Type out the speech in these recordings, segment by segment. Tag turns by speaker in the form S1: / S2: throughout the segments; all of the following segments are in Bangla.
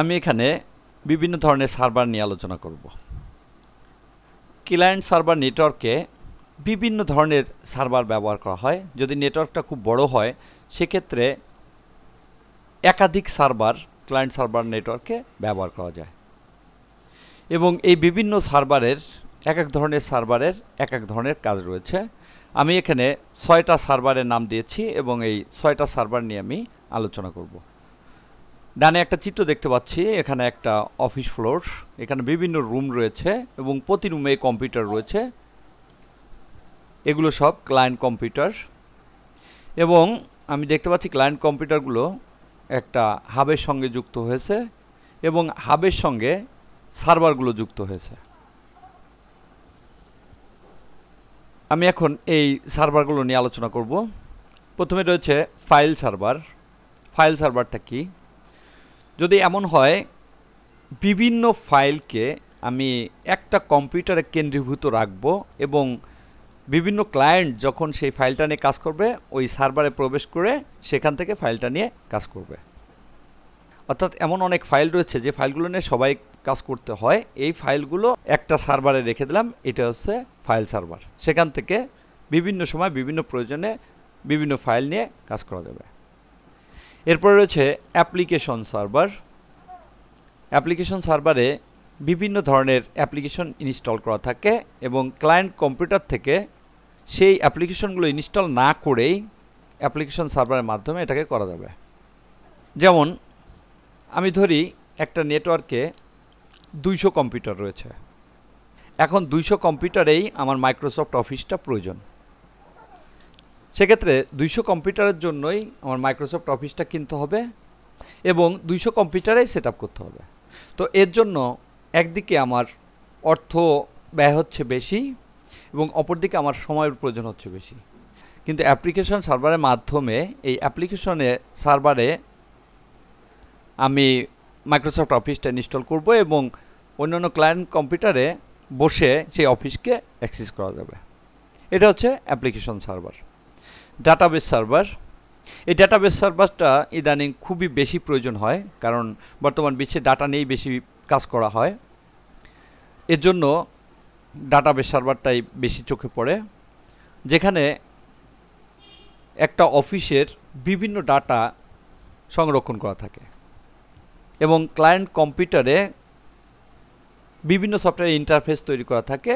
S1: আমি এখানে বিভিন্ন ধরনের সার্ভার নিয়ে আলোচনা করব ক্লায়েন্ট সার্ভার নেটওয়ার্কে বিভিন্ন ধরনের সার্ভার ব্যবহার করা হয় যদি নেটওয়ার্কটা খুব বড় হয় সেক্ষেত্রে একাধিক সার্ভার ক্লায়েন্ট সার্ভার নেটওয়ার্কে ব্যবহার করা যায় এবং এই বিভিন্ন সার্ভারের এক এক ধরনের সার্ভারের এক এক ধরনের কাজ রয়েছে আমি এখানে ছয়টা সার্ভারের নাম দিয়েছি এবং এই ছয়টা সার্ভার নিয়ে আমি আলোচনা করব ডানে একটা চিত্র দেখতে পাচ্ছি এখানে একটা অফিস ফ্লোর এখানে বিভিন্ন রুম রয়েছে এবং প্রতি রুমে কম্পিউটার রয়েছে এগুলো সব ক্লায়েন্ট কম্পিউটার এবং আমি দেখতে পাচ্ছি ক্লায়েন্ট কম্পিউটারগুলো একটা হাবের সঙ্গে যুক্ত হয়েছে এবং হাবের সঙ্গে সার্ভারগুলো যুক্ত হয়েছে আমি এখন এই সার্ভারগুলো নিয়ে আলোচনা করব প্রথমে রয়েছে ফাইল সার্ভার ফাইল সার্ভারটা কী যদি এমন হয় বিভিন্ন ফাইলকে আমি একটা কম্পিউটারে কেন্দ্রীভূত রাখব এবং বিভিন্ন ক্লায়েন্ট যখন সেই ফাইলটা নিয়ে কাজ করবে ওই সার্ভারে প্রবেশ করে সেখান থেকে ফাইলটা নিয়ে কাজ করবে অর্থাৎ এমন অনেক ফাইল রয়েছে যে ফাইলগুলো নিয়ে সবাই কাজ করতে হয় এই ফাইলগুলো একটা সার্ভারে রেখে দিলাম এটা হচ্ছে ফাইল সার্ভার সেখান থেকে বিভিন্ন সময় বিভিন্ন প্রয়োজনে বিভিন্ন ফাইল নিয়ে কাজ করা যাবে এরপরে রয়েছে অ্যাপ্লিকেশন সার্ভার অ্যাপ্লিকেশন সার্ভারে বিভিন্ন ধরনের অ্যাপ্লিকেশন ইনস্টল করা থাকে এবং ক্লায়েন্ট কম্পিউটার থেকে সেই অ্যাপ্লিকেশনগুলো ইনস্টল না করেই অ্যাপ্লিকেশন সার্ভারের মাধ্যমে এটাকে করা যাবে যেমন আমি ধরি একটা নেটওয়ার্কে দুইশো কম্পিউটার রয়েছে এখন দুইশো কম্পিউটারেই আমার মাইক্রোসফট অফিসটা প্রয়োজন সেক্ষেত্রে দুইশো কম্পিউটারের জন্যই আমার মাইক্রোসফট অফিসটা কিনতে হবে এবং দুইশো কম্পিউটারেই সেট করতে হবে তো এর জন্য একদিকে আমার অর্থ ব্যয় হচ্ছে বেশি এবং অপরদিকে আমার সময়ের প্রয়োজন হচ্ছে বেশি কিন্তু অ্যাপ্লিকেশন সার্ভারের মাধ্যমে এই অ্যাপ্লিকেশনে সার্ভারে আমি মাইক্রোসফট অফিসটা ইনস্টল করব এবং অন্যান্য ক্লায়েন্ট কম্পিউটারে বসে সেই অফিসকে অ্যাক্সেস করা যাবে এটা হচ্ছে অ্যাপ্লিকেশন সার্ভার ডাটাবেস সার্ভার এই ডাটাবেস সার্ভারটা ইদানিং খুবই বেশি প্রয়োজন হয় কারণ বর্তমান বিশ্বে ডাটা নিয়েই বেশি কাজ করা হয় এর জন্য ডাটাবেস সার্ভারটাই বেশি চোখে পড়ে যেখানে একটা অফিসের বিভিন্ন ডাটা সংরক্ষণ করা থাকে এবং ক্লায়েন্ট কম্পিউটারে বিভিন্ন সফটওয়্যার ইন্টারফেস তৈরি করা থাকে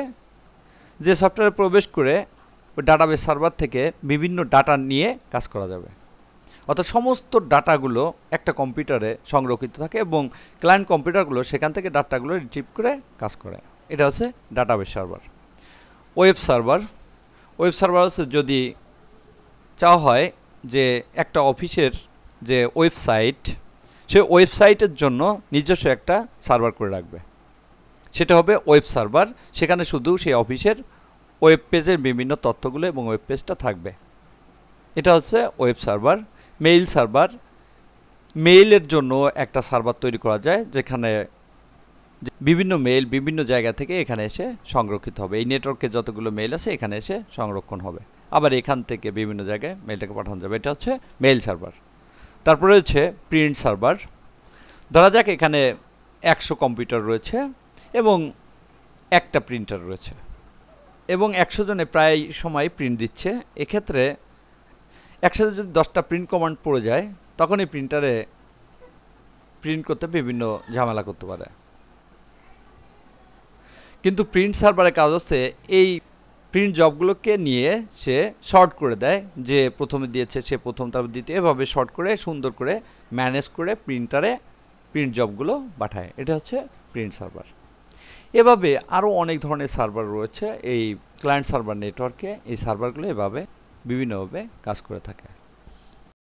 S1: যে সফটওয়্যারে প্রবেশ করে ডাটাবেস সার্ভার থেকে বিভিন্ন ডাটা নিয়ে কাজ করা যাবে অর্থাৎ সমস্ত ডাটাগুলো একটা কম্পিউটারে সংরক্ষিত থাকে এবং ক্লায়েন্ট কম্পিউটারগুলো সেখান থেকে ডাটাগুলো রিট্রিভ করে কাজ করে এটা হচ্ছে database server web server web server হচ্ছে যদি চাওয়া হয় যে একটা অফিসের যে ওয়েবসাইট সে ওয়েবসাইটের জন্য নিজস্ব একটা সার্ভার করে রাখবে সেটা হবে ওয়েব সার্ভার সেখানে শুধু সেই অফিসের ওয়েব পেজের বিভিন্ন তথ্যগুলো এবং ওয়েব পেজটা থাকবে এটা হচ্ছে ওয়েব সার্ভার মেইল সার্ভার মেইলের জন্য একটা সার্ভার তৈরি করা যায় যেখানে বিভিন্ন মেইল বিভিন্ন জায়গা থেকে এখানে এসে সংরক্ষিত হবে এই নেটওয়ার্কে যতগুলো মেইল আছে এখানে এসে সংরক্ষণ হবে আবার এখান থেকে বিভিন্ন জায়গায় মেইলটাকে পাঠানো যাবে এটা হচ্ছে মেইল সার্ভার তারপরে হচ্ছে প্রিন্ট সার্ভার ধরা যাক এখানে একশো কম্পিউটার রয়েছে এবং একটা প্রিন্টার রয়েছে এবং একশো জনে প্রায় সময় প্রিন্ট দিচ্ছে এক্ষেত্রে একসাথে যদি দশটা প্রিন্ট কমান্ড পড়ে যায় তখন এই প্রিন্টারে প্রিন্ট করতে বিভিন্ন ঝামেলা করতে পারে কিন্তু প্রিন্ট সার্ভারের কাজ হচ্ছে এই প্রিন্ট জবগুলোকে নিয়ে সে শর্ট করে দেয় যে প্রথমে দিয়েছে সে প্রথম তারপর দ্বিতীয় এভাবে শর্ট করে সুন্দর করে ম্যানেজ করে প্রিন্টারে প্রিন্ট জবগুলো পাঠায় এটা হচ্ছে প্রিন্ট সার্ভার এভাবে আরও অনেক ধরনের সার্ভার রয়েছে এই ক্লায়েন্ট সার্ভার নেটওয়ার্কে এই সার্ভারগুলো এভাবে বিভিন্নভাবে কাজ করে থাকে